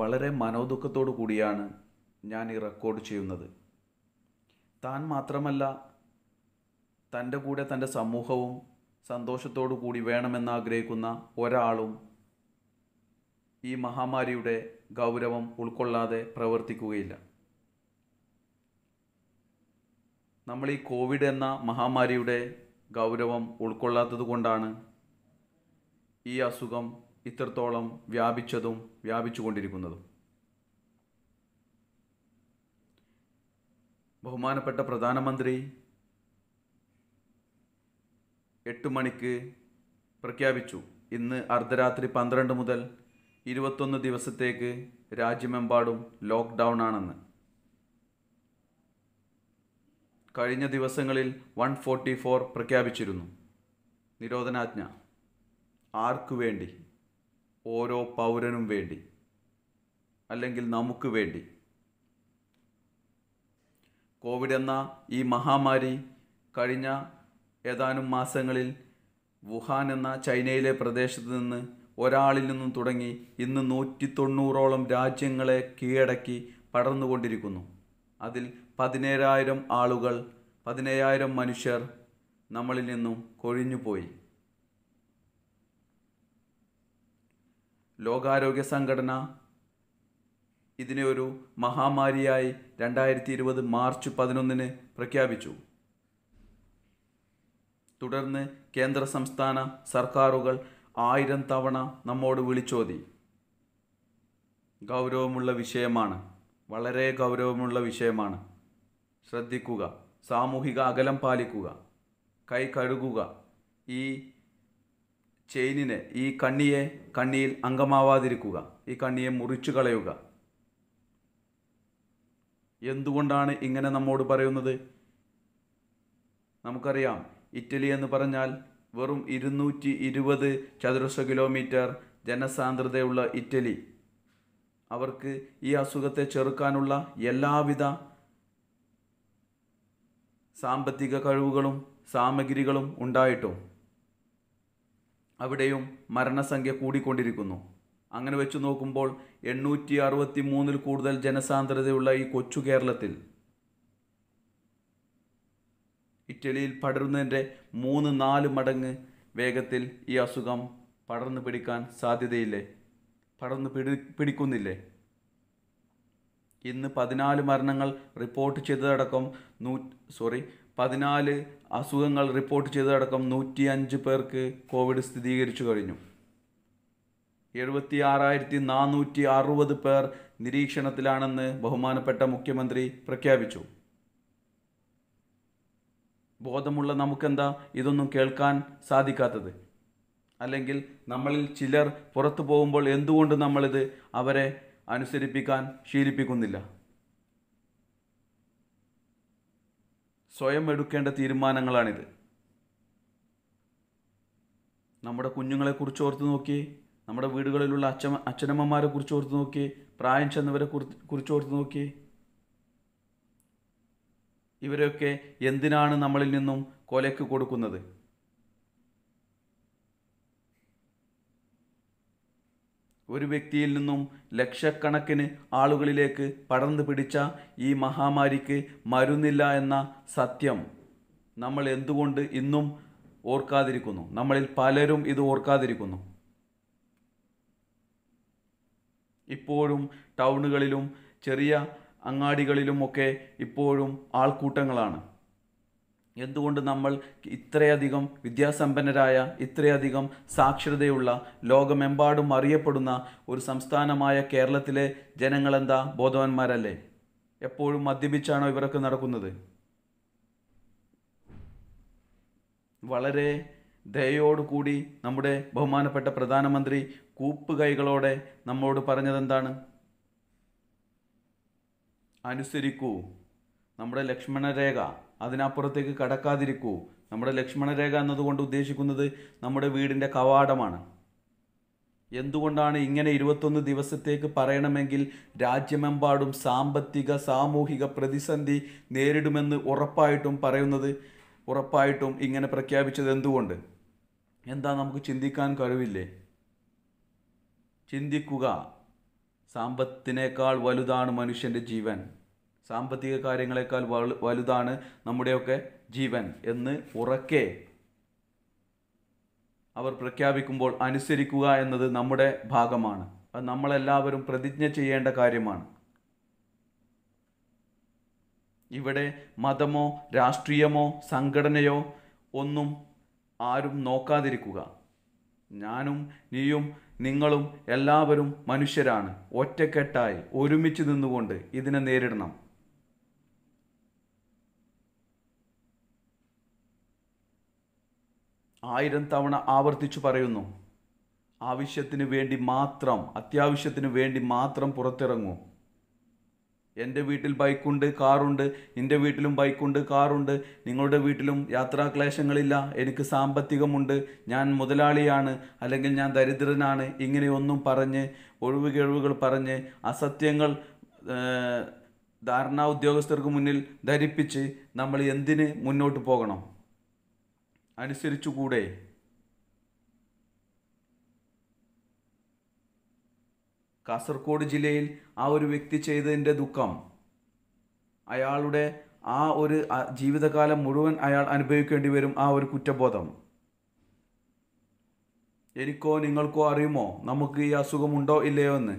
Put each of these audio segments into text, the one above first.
വളരെ മനോദുഃഖത്തോടു കൂടിയാണ് ഞാൻ ഈ റെക്കോർഡ് ചെയ്യുന്നത് താൻ മാത്രമല്ല തൻ്റെ കൂടെ തൻ്റെ സമൂഹവും സന്തോഷത്തോടു കൂടി വേണമെന്ന് ആഗ്രഹിക്കുന്ന ഒരാളും ഈ മഹാമാരിയുടെ ഗൗരവം ഉൾക്കൊള്ളാതെ പ്രവർത്തിക്കുകയില്ല നമ്മൾ ഈ കോവിഡ് എന്ന മഹാമാരിയുടെ ഗൗരവം ഉൾക്കൊള്ളാത്തത് കൊണ്ടാണ് ഈ അസുഖം ഇത്രത്തോളം വ്യാപിച്ചതും വ്യാപിച്ചുകൊണ്ടിരിക്കുന്നതും ബഹുമാനപ്പെട്ട പ്രധാനമന്ത്രി എട്ട് മണിക്ക് പ്രഖ്യാപിച്ചു ഇന്ന് അർദ്ധരാത്രി പന്ത്രണ്ട് മുതൽ ഇരുപത്തൊന്ന് ദിവസത്തേക്ക് രാജ്യമെമ്പാടും ലോക്ക്ഡൗൺ ആണെന്ന് കഴിഞ്ഞ ദിവസങ്ങളിൽ വൺ ഫോർട്ടി ഫോർ പ്രഖ്യാപിച്ചിരുന്നു നിരോധനാജ്ഞ ആർക്കു വേണ്ടി ഓരോ പൗരനും വേണ്ടി അല്ലെങ്കിൽ നമുക്ക് വേണ്ടി കോവിഡ് എന്ന ഈ മഹാമാരി കഴിഞ്ഞ ഏതാനും മാസങ്ങളിൽ വുഹാൻ എന്ന ചൈനയിലെ പ്രദേശത്ത് നിന്ന് ഒരാളിൽ നിന്നും തുടങ്ങി ഇന്ന് നൂറ്റി തൊണ്ണൂറോളം രാജ്യങ്ങളെ കീഴടക്കി പടർന്നുകൊണ്ടിരിക്കുന്നു അതിൽ പതിനേഴായിരം ആളുകൾ പതിനേഴായിരം മനുഷ്യർ നമ്മളിൽ നിന്നും കൊഴിഞ്ഞുപോയി ലോകാരോഗ്യ സംഘടന ഇതിനെ ഒരു മഹാമാരിയായി രണ്ടായിരത്തി ഇരുപത് മാർച്ച് പതിനൊന്നിന് പ്രഖ്യാപിച്ചു തുടർന്ന് കേന്ദ്ര സംസ്ഥാന സർക്കാരുകൾ ആയിരം തവണ നമ്മോട് വിളിച്ചോതി ഗൗരവമുള്ള വിഷയമാണ് വളരെ ഗൗരവമുള്ള വിഷയമാണ് ശ്രദ്ധിക്കുക സാമൂഹിക അകലം പാലിക്കുക കൈ കഴുകുക ഈ ചെയിനിനെ ഈ കണ്ണിയെ കണ്ണിയിൽ അംഗമാവാതിരിക്കുക ഈ കണ്ണിയെ മുറിച്ചു കളയുക എന്തുകൊണ്ടാണ് ഇങ്ങനെ നമ്മോട് പറയുന്നത് നമുക്കറിയാം ഇറ്റലി എന്ന് പറഞ്ഞാൽ വെറും ഇരുന്നൂറ്റി ഇരുപത് ചതുരശ്ര കിലോമീറ്റർ ജനസാന്ദ്രതയുള്ള ഇറ്റലി അവർക്ക് ഈ അസുഖത്തെ ചെറുക്കാനുള്ള എല്ലാവിധ സാമ്പത്തിക കഴിവുകളും സാമഗ്രികളും ഉണ്ടായിട്ടും അവിടെയും മരണസംഖ്യ കൂടിക്കൊണ്ടിരിക്കുന്നു അങ്ങനെ വെച്ച് നോക്കുമ്പോൾ എണ്ണൂറ്റി അറുപത്തി മൂന്നിൽ കൂടുതൽ ജനസാന്ദ്രതയുള്ള ഈ കൊച്ചു കേരളത്തിൽ ഇറ്റലിയിൽ പടരുന്നതിൻ്റെ മൂന്ന് നാല് മടങ്ങ് വേഗത്തിൽ ഈ അസുഖം പടർന്നു പിടിക്കാൻ സാധ്യതയില്ലേ പടർന്നു പിടി പിടിക്കുന്നില്ലേ ഇന്ന് പതിനാല് മരണങ്ങൾ റിപ്പോർട്ട് ചെയ്തതടക്കം നൂ സോറി പതിനാല് അസുഖങ്ങൾ റിപ്പോർട്ട് ചെയ്തതടക്കം നൂറ്റി അഞ്ച് പേർക്ക് കോവിഡ് സ്ഥിരീകരിച്ചു കഴിഞ്ഞു എഴുപത്തി ആറായിരത്തി നാനൂറ്റി അറുപത് പേർ നിരീക്ഷണത്തിലാണെന്ന് ബഹുമാനപ്പെട്ട മുഖ്യമന്ത്രി പ്രഖ്യാപിച്ചു ബോധമുള്ള നമുക്കെന്താ ഇതൊന്നും കേൾക്കാൻ സാധിക്കാത്തത് അല്ലെങ്കിൽ നമ്മളിൽ ചിലർ പുറത്തു പോകുമ്പോൾ എന്തുകൊണ്ട് നമ്മളിത് അവരെ അനുസരിപ്പിക്കാൻ ശീലിപ്പിക്കുന്നില്ല സ്വയം എടുക്കേണ്ട തീരുമാനങ്ങളാണിത് നമ്മുടെ കുഞ്ഞുങ്ങളെ കുറിച്ച് ഓർത്ത് നോക്കി നമ്മുടെ വീടുകളിലുള്ള അച്ഛ അച്ഛനമ്മമാരെ കുറിച്ച് ഓർത്ത് നോക്കി പ്രായം ചെന്നവരെ കുറിച്ച് ഓർത്ത് നോക്കി ഇവരെയൊക്കെ എന്തിനാണ് നമ്മളിൽ നിന്നും കൊലയ്ക്ക് കൊടുക്കുന്നത് ഒരു വ്യക്തിയിൽ നിന്നും ലക്ഷക്കണക്കിന് ആളുകളിലേക്ക് പടർന്നു പിടിച്ച ഈ മഹാമാരിക്ക് മരുന്നില്ല എന്ന സത്യം നമ്മൾ എന്തുകൊണ്ട് ഇന്നും ഓർക്കാതിരിക്കുന്നു നമ്മളിൽ പലരും ഇത് ഓർക്കാതിരിക്കുന്നു ഇപ്പോഴും ടൗണുകളിലും ചെറിയ അങ്ങാടികളിലുമൊക്കെ ഇപ്പോഴും ആൾക്കൂട്ടങ്ങളാണ് എന്തുകൊണ്ട് നമ്മൾ ഇത്രയധികം വിദ്യാസമ്പന്നരായ ഇത്രയധികം സാക്ഷരതയുള്ള ലോകമെമ്പാടും അറിയപ്പെടുന്ന ഒരു സംസ്ഥാനമായ കേരളത്തിലെ ജനങ്ങളെന്താ ബോധവാന്മാരല്ലേ എപ്പോഴും മദ്യപിച്ചാണോ ഇവരൊക്കെ നടക്കുന്നത് വളരെ ദയോടുകൂടി നമ്മുടെ ബഹുമാനപ്പെട്ട പ്രധാനമന്ത്രി കൂപ്പുകൈകളോടെ നമ്മളോട് പറഞ്ഞതെന്താണ് അനുസരിക്കൂ നമ്മുടെ ലക്ഷ്മണരേഖ അതിനപ്പുറത്തേക്ക് കടക്കാതിരിക്കൂ നമ്മുടെ ലക്ഷ്മണരേഖ എന്നതുകൊണ്ട് ഉദ്ദേശിക്കുന്നത് നമ്മുടെ വീടിൻ്റെ കവാടമാണ് എന്തുകൊണ്ടാണ് ഇങ്ങനെ ഇരുപത്തൊന്ന് ദിവസത്തേക്ക് പറയണമെങ്കിൽ രാജ്യമെമ്പാടും സാമ്പത്തിക സാമൂഹിക പ്രതിസന്ധി നേരിടുമെന്ന് ഉറപ്പായിട്ടും പറയുന്നത് ഉറപ്പായിട്ടും ഇങ്ങനെ പ്രഖ്യാപിച്ചത് എന്തുകൊണ്ട് എന്താ നമുക്ക് ചിന്തിക്കാൻ കഴിവില്ലേ ചിന്തിക്കുക സാമ്പത്തിനേക്കാൾ വലുതാണ് മനുഷ്യൻ്റെ ജീവൻ സാമ്പത്തിക കാര്യങ്ങളെക്കാൾ വലുതാണ് നമ്മുടെയൊക്കെ ജീവൻ എന്ന് ഉറക്കെ അവർ പ്രഖ്യാപിക്കുമ്പോൾ അനുസരിക്കുക എന്നത് നമ്മുടെ ഭാഗമാണ് അത് നമ്മളെല്ലാവരും പ്രതിജ്ഞ ചെയ്യേണ്ട കാര്യമാണ് ഇവിടെ മതമോ രാഷ്ട്രീയമോ സംഘടനയോ ഒന്നും ആരും നോക്കാതിരിക്കുക ഞാനും നീയും നിങ്ങളും എല്ലാവരും മനുഷ്യരാണ് ഒറ്റക്കെട്ടായി ഒരുമിച്ച് നിന്നുകൊണ്ട് ഇതിനെ നേരിടണം ആയിരം തവണ ആവർത്തിച്ചു പറയുന്നു ആവശ്യത്തിന് വേണ്ടി മാത്രം അത്യാവശ്യത്തിന് വേണ്ടി മാത്രം പുറത്തിറങ്ങൂ എൻ്റെ വീട്ടിൽ ബൈക്കുണ്ട് കാറുണ്ട് എൻ്റെ വീട്ടിലും ബൈക്കുണ്ട് കാറുണ്ട് നിങ്ങളുടെ വീട്ടിലും യാത്രാക്ലേശങ്ങളില്ല എനിക്ക് സാമ്പത്തികമുണ്ട് ഞാൻ മുതലാളിയാണ് അല്ലെങ്കിൽ ഞാൻ ദരിദ്രനാണ് ഇങ്ങനെയൊന്നും പറഞ്ഞ് ഒഴിവുകേഴിവുകൾ പറഞ്ഞ് അസത്യങ്ങൾ ധാരണാ ഉദ്യോഗസ്ഥർക്ക് മുന്നിൽ ധരിപ്പിച്ച് നമ്മൾ എന്തിന് മുന്നോട്ട് പോകണം അനുസരിച്ചുകൂടെ കാസർഗോഡ് ജില്ലയിൽ ആ ഒരു വ്യക്തി ചെയ്തതിൻ്റെ ദുഃഖം അയാളുടെ ആ ഒരു ജീവിതകാലം മുഴുവൻ അയാൾ അനുഭവിക്കേണ്ടി വരും ആ ഒരു കുറ്റബോധം എനിക്കോ നിങ്ങൾക്കോ അറിയുമോ നമുക്ക് ഈ അസുഖമുണ്ടോ ഇല്ലയോ എന്ന്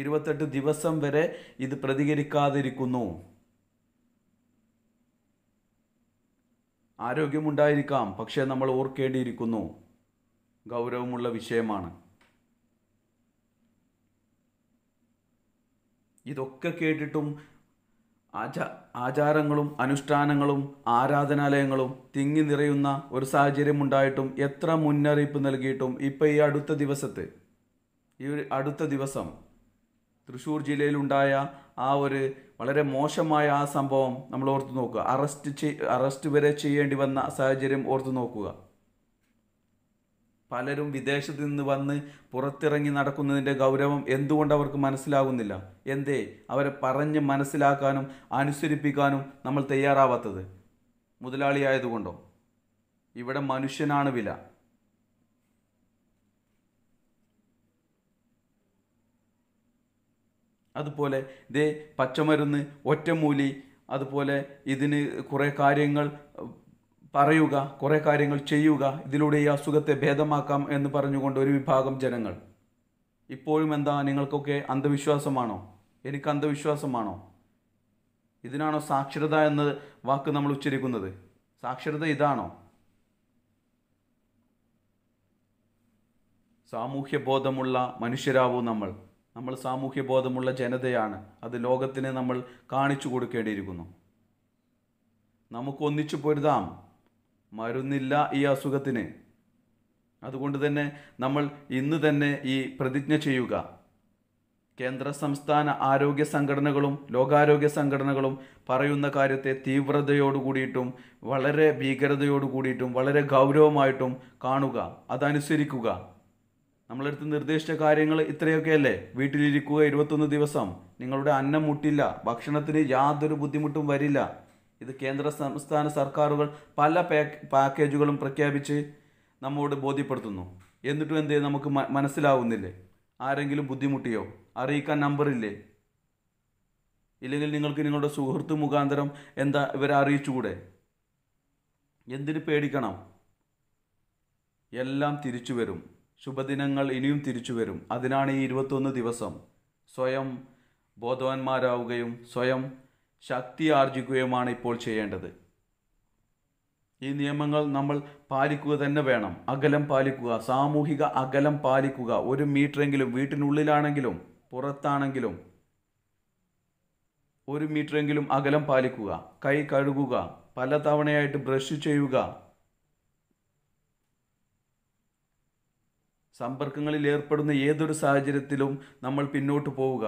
ഇരുപത്തെട്ട് ദിവസം വരെ ഇത് പ്രതികരിക്കാതിരിക്കുന്നു ആരോഗ്യമുണ്ടായിരിക്കാം പക്ഷേ നമ്മൾ ഓർക്കേണ്ടിയിരിക്കുന്നു ഗൗരവമുള്ള വിഷയമാണ് ഇതൊക്കെ കേട്ടിട്ടും ആചാ ആചാരങ്ങളും അനുഷ്ഠാനങ്ങളും ആരാധനാലയങ്ങളും തിങ്ങി നിറയുന്ന ഒരു സാഹചര്യം ഉണ്ടായിട്ടും എത്ര മുന്നറിയിപ്പ് നൽകിയിട്ടും ഇപ്പം ഈ അടുത്ത ദിവസത്തെ ഈ അടുത്ത ദിവസം തൃശ്ശൂർ ജില്ലയിലുണ്ടായ ആ ഒരു വളരെ മോശമായ ആ സംഭവം നമ്മൾ ഓർത്ത് നോക്കുക അറസ്റ്റ് അറസ്റ്റ് വരെ ചെയ്യേണ്ടി വന്ന സാഹചര്യം ഓർത്ത് നോക്കുക പലരും വിദേശത്ത് നിന്ന് വന്ന് പുറത്തിറങ്ങി നടക്കുന്നതിൻ്റെ ഗൗരവം എന്തുകൊണ്ട് അവർക്ക് മനസ്സിലാകുന്നില്ല എന്തേ അവരെ പറഞ്ഞ് മനസ്സിലാക്കാനും അനുസരിപ്പിക്കാനും നമ്മൾ തയ്യാറാവാത്തത് മുതലാളിയായതുകൊണ്ടോ ഇവിടെ മനുഷ്യനാണ് വില അതുപോലെ ദേ പച്ചമരുന്ന് ഒറ്റമൂലി അതുപോലെ ഇതിന് കുറേ കാര്യങ്ങൾ പറയുക കുറേ കാര്യങ്ങൾ ചെയ്യുക ഇതിലൂടെ ഈ അസുഖത്തെ ഭേദമാക്കാം എന്ന് പറഞ്ഞുകൊണ്ട് ഒരു വിഭാഗം ജനങ്ങൾ ഇപ്പോഴും എന്താ നിങ്ങൾക്കൊക്കെ അന്ധവിശ്വാസമാണോ എനിക്ക് അന്ധവിശ്വാസമാണോ ഇതിനാണോ സാക്ഷരത എന്ന വാക്ക് നമ്മൾ ഉച്ചരിക്കുന്നത് സാക്ഷരത ഇതാണോ സാമൂഹ്യബോധമുള്ള മനുഷ്യരാവൂ നമ്മൾ നമ്മൾ സാമൂഹ്യ ബോധമുള്ള ജനതയാണ് അത് ലോകത്തിനെ നമ്മൾ കാണിച്ചു കൊടുക്കേണ്ടിയിരിക്കുന്നു നമുക്ക് ഒന്നിച്ചു പൊരുതാം മരുന്നില്ല ഈ അസുഖത്തിന് അതുകൊണ്ട് തന്നെ നമ്മൾ ഇന്ന് തന്നെ ഈ പ്രതിജ്ഞ ചെയ്യുക കേന്ദ്ര സംസ്ഥാന ആരോഗ്യ സംഘടനകളും ലോകാരോഗ്യ സംഘടനകളും പറയുന്ന കാര്യത്തെ തീവ്രതയോടുകൂടിയിട്ടും വളരെ ഭീകരതയോടുകൂടിയിട്ടും വളരെ ഗൗരവമായിട്ടും കാണുക അതനുസരിക്കുക നമ്മളെടുത്ത് നിർദ്ദേശിച്ച കാര്യങ്ങൾ ഇത്രയൊക്കെയല്ലേ വീട്ടിലിരിക്കുക ഇരുപത്തൊന്ന് ദിവസം നിങ്ങളുടെ അന്നം മുട്ടില്ല ഭക്ഷണത്തിന് യാതൊരു ബുദ്ധിമുട്ടും വരില്ല ഇത് കേന്ദ്ര സംസ്ഥാന സർക്കാരുകൾ പല പാക്കേജുകളും പ്രഖ്യാപിച്ച് നമ്മോട് ബോധ്യപ്പെടുത്തുന്നു എന്നിട്ടും എന്തേ നമുക്ക് മനസ്സിലാവുന്നില്ലേ ആരെങ്കിലും ബുദ്ധിമുട്ടിയോ അറിയിക്കാൻ നമ്പറില്ലേ ഇല്ലെങ്കിൽ നിങ്ങൾക്ക് നിങ്ങളുടെ സുഹൃത്ത് മുഖാന്തരം എന്താ ഇവരെ അറിയിച്ചുകൂടെ എന്തിന് പേടിക്കണം എല്ലാം തിരിച്ചു വരും ശുഭദിനങ്ങൾ ഇനിയും തിരിച്ചു വരും അതിനാണ് ഈ ഇരുപത്തൊന്ന് ദിവസം സ്വയം ബോധവാന്മാരാവുകയും സ്വയം ശക്തി ആർജിക്കുകയുമാണ് ഇപ്പോൾ ചെയ്യേണ്ടത് ഈ നിയമങ്ങൾ നമ്മൾ പാലിക്കുക തന്നെ വേണം അകലം പാലിക്കുക സാമൂഹിക അകലം പാലിക്കുക ഒരു മീറ്ററെങ്കിലും വീട്ടിനുള്ളിലാണെങ്കിലും പുറത്താണെങ്കിലും ഒരു മീറ്ററെങ്കിലും അകലം പാലിക്കുക കൈ കഴുകുക പല തവണയായിട്ട് ബ്രഷ് ചെയ്യുക സമ്പർക്കങ്ങളിൽ ഏർപ്പെടുന്ന ഏതൊരു സാഹചര്യത്തിലും നമ്മൾ പിന്നോട്ട് പോവുക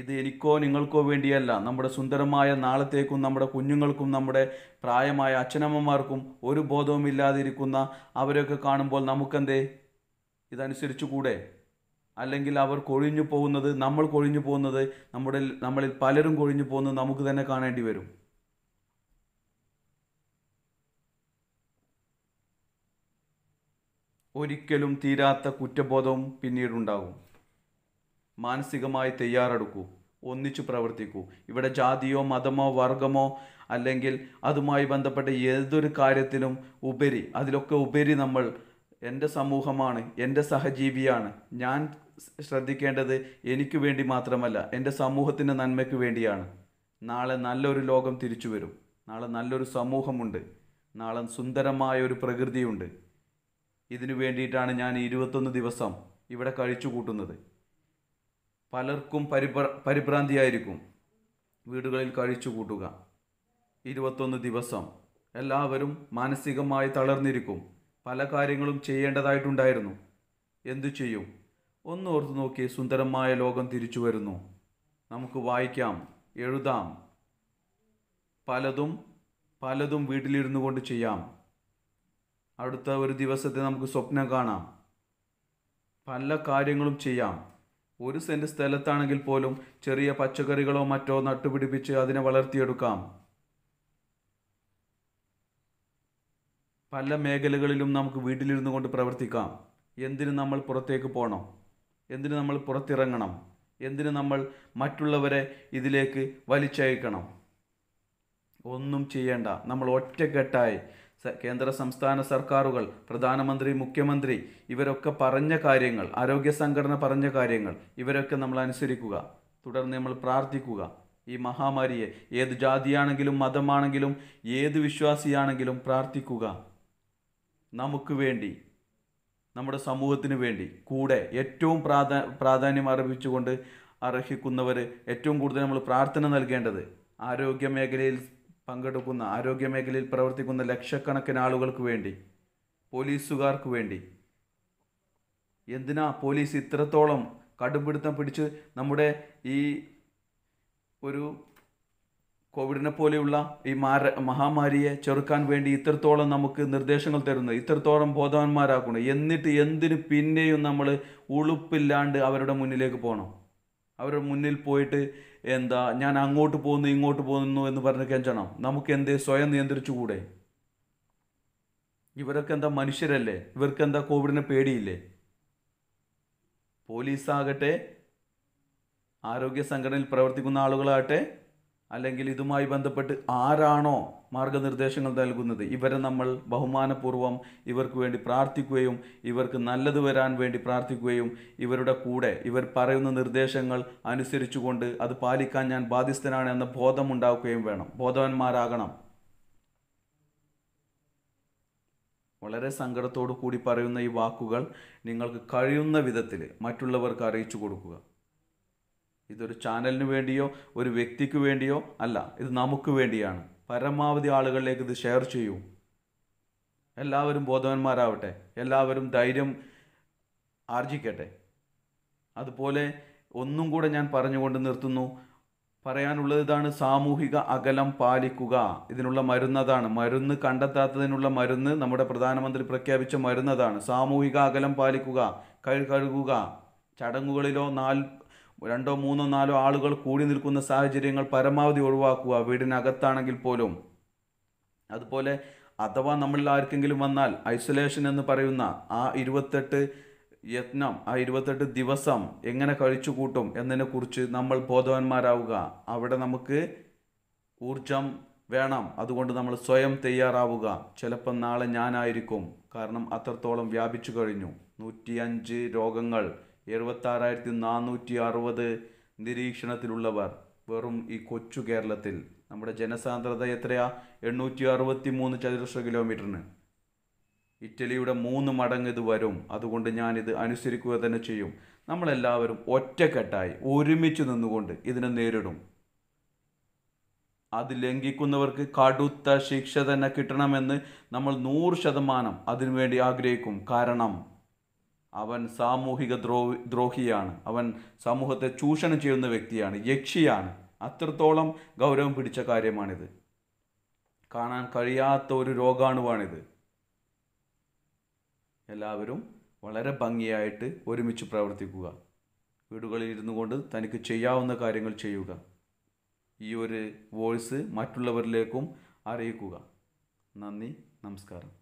ഇത് എനിക്കോ നിങ്ങൾക്കോ വേണ്ടിയല്ല നമ്മുടെ സുന്ദരമായ നാളത്തേക്കും നമ്മുടെ കുഞ്ഞുങ്ങൾക്കും നമ്മുടെ പ്രായമായ അച്ഛനമ്മമാർക്കും ഒരു ബോധവുമില്ലാതിരിക്കുന്ന അവരെയൊക്കെ കാണുമ്പോൾ നമുക്കെന്തേ ഇതനുസരിച്ച് കൂടെ അല്ലെങ്കിൽ അവർ കൊഴിഞ്ഞു പോകുന്നത് നമ്മൾ കൊഴിഞ്ഞു പോകുന്നത് നമ്മുടെ നമ്മളിൽ പലരും കൊഴിഞ്ഞു പോകുന്നത് നമുക്ക് തന്നെ കാണേണ്ടി വരും ഒരിക്കലും തീരാത്ത കുറ്റബോധവും പിന്നീടുണ്ടാകും മാനസികമായി തയ്യാറെടുക്കൂ ഒന്നിച്ചു പ്രവർത്തിക്കൂ ഇവിടെ ജാതിയോ മതമോ വർഗമോ അല്ലെങ്കിൽ അതുമായി ബന്ധപ്പെട്ട ഏതൊരു കാര്യത്തിലും ഉപരി അതിലൊക്കെ ഉപരി നമ്മൾ എൻ്റെ സമൂഹമാണ് എൻ്റെ സഹജീവിയാണ് ഞാൻ ശ്രദ്ധിക്കേണ്ടത് എനിക്ക് വേണ്ടി മാത്രമല്ല എൻ്റെ സമൂഹത്തിൻ്റെ നന്മയ്ക്ക് വേണ്ടിയാണ് നാളെ നല്ലൊരു ലോകം തിരിച്ചു വരും നാളെ നല്ലൊരു സമൂഹമുണ്ട് നാളെ സുന്ദരമായ ഒരു പ്രകൃതിയുണ്ട് ഇതിനു വേണ്ടിയിട്ടാണ് ഞാൻ ഇരുപത്തൊന്ന് ദിവസം ഇവിടെ കഴിച്ചു കൂട്ടുന്നത് പലർക്കും പരിഭ്ര പരിഭ്രാന്തിയായിരിക്കും വീടുകളിൽ കഴിച്ചു കൂട്ടുക ഇരുപത്തൊന്ന് ദിവസം എല്ലാവരും മാനസികമായി തളർന്നിരിക്കും പല കാര്യങ്ങളും ചെയ്യേണ്ടതായിട്ടുണ്ടായിരുന്നു എന്തു ചെയ്യും ഒന്ന് ഓർത്തു നോക്കി സുന്ദരമായ ലോകം തിരിച്ചു വരുന്നു നമുക്ക് വായിക്കാം എഴുതാം പലതും പലതും വീട്ടിലിരുന്നു കൊണ്ട് ചെയ്യാം അടുത്ത ഒരു ദിവസത്തെ നമുക്ക് സ്വപ്നം കാണാം പല കാര്യങ്ങളും ചെയ്യാം ഒരു സെൻറ് സ്ഥലത്താണെങ്കിൽ പോലും ചെറിയ പച്ചക്കറികളോ മറ്റോ നട്ടുപിടിപ്പിച്ച് അതിനെ വളർത്തിയെടുക്കാം പല മേഖലകളിലും നമുക്ക് വീട്ടിലിരുന്നു കൊണ്ട് പ്രവർത്തിക്കാം എന്തിനു നമ്മൾ പുറത്തേക്ക് പോകണം എന്തിനു നമ്മൾ പുറത്തിറങ്ങണം എന്തിനു നമ്മൾ മറ്റുള്ളവരെ ഇതിലേക്ക് വലിച്ചയക്കണം ഒന്നും ചെയ്യേണ്ട നമ്മൾ ഒറ്റക്കെട്ടായി കേന്ദ്ര സംസ്ഥാന സർക്കാരുകൾ പ്രധാനമന്ത്രി മുഖ്യമന്ത്രി ഇവരൊക്കെ പറഞ്ഞ കാര്യങ്ങൾ ആരോഗ്യ സംഘടന പറഞ്ഞ കാര്യങ്ങൾ ഇവരൊക്കെ നമ്മൾ അനുസരിക്കുക തുടർന്ന് നമ്മൾ പ്രാർത്ഥിക്കുക ഈ മഹാമാരിയെ ഏത് ജാതിയാണെങ്കിലും മതമാണെങ്കിലും ഏത് വിശ്വാസിയാണെങ്കിലും പ്രാർത്ഥിക്കുക നമുക്ക് വേണ്ടി നമ്മുടെ സമൂഹത്തിന് വേണ്ടി കൂടെ ഏറ്റവും പ്രാധാ പ്രാധാന്യം അർപ്പിച്ചുകൊണ്ട് അർഹിക്കുന്നവർ ഏറ്റവും കൂടുതൽ നമ്മൾ പ്രാർത്ഥന നൽകേണ്ടത് ആരോഗ്യ മേഖലയിൽ പങ്കെടുക്കുന്ന ആരോഗ്യമേഖലയിൽ പ്രവർത്തിക്കുന്ന ലക്ഷക്കണക്കിന് ആളുകൾക്ക് വേണ്ടി പോലീസുകാർക്ക് വേണ്ടി എന്തിനാ പോലീസ് ഇത്രത്തോളം കടുംപിടുത്തം പിടിച്ച് നമ്മുടെ ഈ ഒരു കോവിഡിനെ പോലെയുള്ള ഈ മാര മഹാമാരിയെ ചെറുക്കാൻ വേണ്ടി ഇത്രത്തോളം നമുക്ക് നിർദ്ദേശങ്ങൾ തരുന്നു ഇത്രത്തോളം ബോധവാന്മാരാക്കുന്നു എന്നിട്ട് എന്തിന് പിന്നെയും നമ്മൾ ഉളുപ്പില്ലാണ്ട് അവരുടെ മുന്നിലേക്ക് പോകണം അവരുടെ മുന്നിൽ പോയിട്ട് എന്താ ഞാൻ അങ്ങോട്ട് പോകുന്നു ഇങ്ങോട്ട് പോകുന്നു എന്ന് പറഞ്ഞ് കെഞ്ചണം നമുക്ക് എന്തേ സ്വയം നിയന്ത്രിച്ചുകൂടെ ഇവരൊക്കെ എന്താ മനുഷ്യരല്ലേ ഇവർക്ക് എന്താ കോവിഡിനെ പേടിയില്ലേ പോലീസാകട്ടെ ആരോഗ്യ സംഘടനയിൽ പ്രവർത്തിക്കുന്ന ആളുകളാകട്ടെ അല്ലെങ്കിൽ ഇതുമായി ബന്ധപ്പെട്ട് ആരാണോ മാർഗനിർദ്ദേശങ്ങൾ നൽകുന്നത് ഇവരെ നമ്മൾ ബഹുമാനപൂർവ്വം ഇവർക്ക് വേണ്ടി പ്രാർത്ഥിക്കുകയും ഇവർക്ക് നല്ലത് വരാൻ വേണ്ടി പ്രാർത്ഥിക്കുകയും ഇവരുടെ കൂടെ ഇവർ പറയുന്ന നിർദ്ദേശങ്ങൾ അനുസരിച്ചുകൊണ്ട് അത് പാലിക്കാൻ ഞാൻ ബാധ്യസ്ഥനാണ് എന്ന ബോധമുണ്ടാക്കുകയും വേണം ബോധവന്മാരാകണം വളരെ സങ്കടത്തോടു കൂടി പറയുന്ന ഈ വാക്കുകൾ നിങ്ങൾക്ക് കഴിയുന്ന വിധത്തിൽ മറ്റുള്ളവർക്ക് അറിയിച്ചു കൊടുക്കുക ഇതൊരു ചാനലിന് വേണ്ടിയോ ഒരു വ്യക്തിക്ക് വേണ്ടിയോ അല്ല ഇത് നമുക്ക് വേണ്ടിയാണ് പരമാവധി ആളുകളിലേക്ക് ഇത് ഷെയർ ചെയ്യൂ എല്ലാവരും ബോധവന്മാരാവട്ടെ എല്ലാവരും ധൈര്യം ആർജിക്കട്ടെ അതുപോലെ ഒന്നും കൂടെ ഞാൻ പറഞ്ഞുകൊണ്ട് നിർത്തുന്നു പറയാനുള്ളത് ഇതാണ് സാമൂഹിക അകലം പാലിക്കുക ഇതിനുള്ള മരുന്നതാണ് മരുന്ന് കണ്ടെത്താത്തതിനുള്ള മരുന്ന് നമ്മുടെ പ്രധാനമന്ത്രി പ്രഖ്യാപിച്ച മരുന്നതാണ് സാമൂഹിക അകലം പാലിക്കുക കൈ കഴുകുക ചടങ്ങുകളിലോ നാല് രണ്ടോ മൂന്നോ നാലോ ആളുകൾ കൂടി നിൽക്കുന്ന സാഹചര്യങ്ങൾ പരമാവധി ഒഴിവാക്കുക വീടിനകത്താണെങ്കിൽ പോലും അതുപോലെ അഥവാ നമ്മളിൽ ആർക്കെങ്കിലും വന്നാൽ ഐസൊലേഷൻ എന്ന് പറയുന്ന ആ ഇരുപത്തെട്ട് യത്നം ആ ഇരുപത്തെട്ട് ദിവസം എങ്ങനെ കഴിച്ചു കൂട്ടും കുറിച്ച് നമ്മൾ ബോധവാന്മാരാവുക അവിടെ നമുക്ക് ഊർജം വേണം അതുകൊണ്ട് നമ്മൾ സ്വയം തയ്യാറാവുക ചിലപ്പം നാളെ ഞാനായിരിക്കും കാരണം അത്രത്തോളം വ്യാപിച്ചു കഴിഞ്ഞു നൂറ്റിയഞ്ച് രോഗങ്ങൾ എഴുപത്താറായിരത്തി നാനൂറ്റി അറുപത് നിരീക്ഷണത്തിലുള്ളവർ വെറും ഈ കൊച്ചു കേരളത്തിൽ നമ്മുടെ ജനസാന്ദ്രത എത്രയാ എണ്ണൂറ്റി അറുപത്തി മൂന്ന് ചതുരശ്ര കിലോമീറ്ററിന് ഇറ്റലിയുടെ മൂന്ന് മടങ്ങ് ഇത് വരും അതുകൊണ്ട് ഞാനിത് അനുസരിക്കുക തന്നെ ചെയ്യും നമ്മളെല്ലാവരും ഒറ്റക്കെട്ടായി ഒരുമിച്ച് നിന്നുകൊണ്ട് ഇതിനെ നേരിടും അത് ലംഘിക്കുന്നവർക്ക് കടുത്ത ശിക്ഷ തന്നെ കിട്ടണമെന്ന് നമ്മൾ നൂറ് ശതമാനം അതിനുവേണ്ടി ആഗ്രഹിക്കും കാരണം അവൻ സാമൂഹിക ദ്രോ ദ്രോഹിയാണ് അവൻ സമൂഹത്തെ ചൂഷണം ചെയ്യുന്ന വ്യക്തിയാണ് യക്ഷിയാണ് അത്രത്തോളം ഗൗരവം പിടിച്ച കാര്യമാണിത് കാണാൻ കഴിയാത്ത ഒരു രോഗാണുവാണിത് എല്ലാവരും വളരെ ഭംഗിയായിട്ട് ഒരുമിച്ച് പ്രവർത്തിക്കുക വീടുകളിൽ ഇരുന്നു കൊണ്ട് തനിക്ക് ചെയ്യാവുന്ന കാര്യങ്ങൾ ചെയ്യുക ഈ ഒരു വോയിസ് മറ്റുള്ളവരിലേക്കും അറിയിക്കുക നന്ദി നമസ്കാരം